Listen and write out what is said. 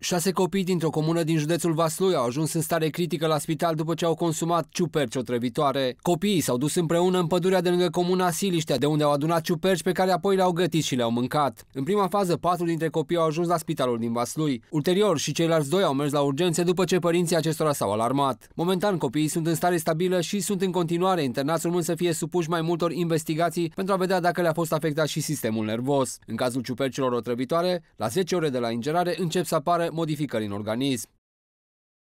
Șase copii dintr-o comună din județul Vaslui au ajuns în stare critică la spital după ce au consumat ciuperci otrăvitoare. Copiii s-au dus împreună în pădurea de lângă comuna Siliștea, de unde au adunat ciuperci pe care apoi le-au gătit și le-au mâncat. În prima fază, patru dintre copii au ajuns la spitalul din Vaslui. Ulterior, și ceilalți doi au mers la urgențe după ce părinții acestora s-au alarmat. Momentan, copiii sunt în stare stabilă și sunt în continuare internați urmând să fie supuși mai multor investigații pentru a vedea dacă le-a fost afectat și sistemul nervos. În cazul ciupercilor otrăvitoare, la 10 ore de la ingerare încep să apară modificări în organism.